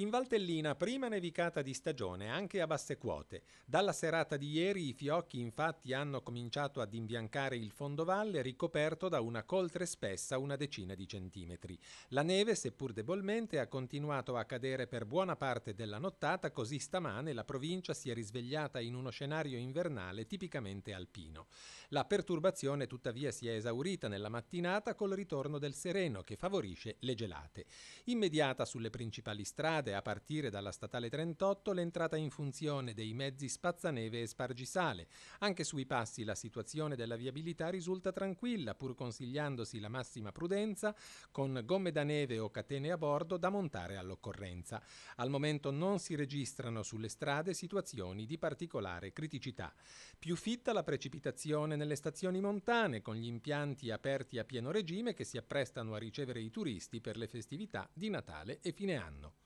In Valtellina, prima nevicata di stagione anche a basse quote. Dalla serata di ieri i fiocchi infatti hanno cominciato ad imbiancare il fondovalle ricoperto da una coltre spessa una decina di centimetri. La neve, seppur debolmente, ha continuato a cadere per buona parte della nottata, così stamane la provincia si è risvegliata in uno scenario invernale tipicamente alpino. La perturbazione tuttavia si è esaurita nella mattinata col ritorno del sereno che favorisce le gelate. Immediata sulle principali strade rinnovate a partire dalla statale 38 l'entrata in funzione dei mezzi spazzaneve e spargisale. Anche sui passi la situazione della viabilità risulta tranquilla, pur consigliandosi la massima prudenza con gomme da neve o catene a bordo da montare all'occorrenza. Al momento non si registrano sulle strade situazioni di particolare criticità. Più fitta la precipitazione nelle stazioni montane, con gli impianti aperti a pieno regime che si apprestano a ricevere i turisti per le festività di Natale e fine anno.